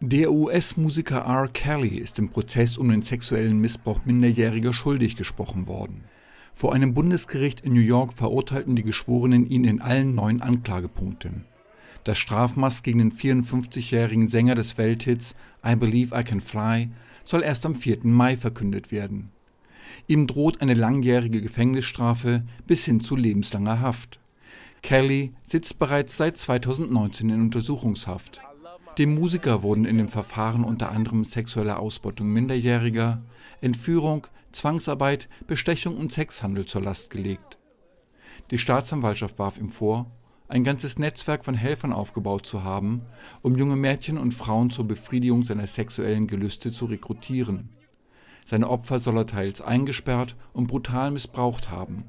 Der US-Musiker R. Kelly ist im Prozess um den sexuellen Missbrauch Minderjähriger schuldig gesprochen worden. Vor einem Bundesgericht in New York verurteilten die Geschworenen ihn in allen neun Anklagepunkten. Das Strafmaß gegen den 54-jährigen Sänger des Welthits I Believe I Can Fly soll erst am 4. Mai verkündet werden. Ihm droht eine langjährige Gefängnisstrafe bis hin zu lebenslanger Haft. Kelly sitzt bereits seit 2019 in Untersuchungshaft. Dem Musiker wurden in dem Verfahren unter anderem sexuelle Ausbeutung Minderjähriger, Entführung, Zwangsarbeit, Bestechung und Sexhandel zur Last gelegt. Die Staatsanwaltschaft warf ihm vor, ein ganzes Netzwerk von Helfern aufgebaut zu haben, um junge Mädchen und Frauen zur Befriedigung seiner sexuellen Gelüste zu rekrutieren. Seine Opfer soll er teils eingesperrt und brutal missbraucht haben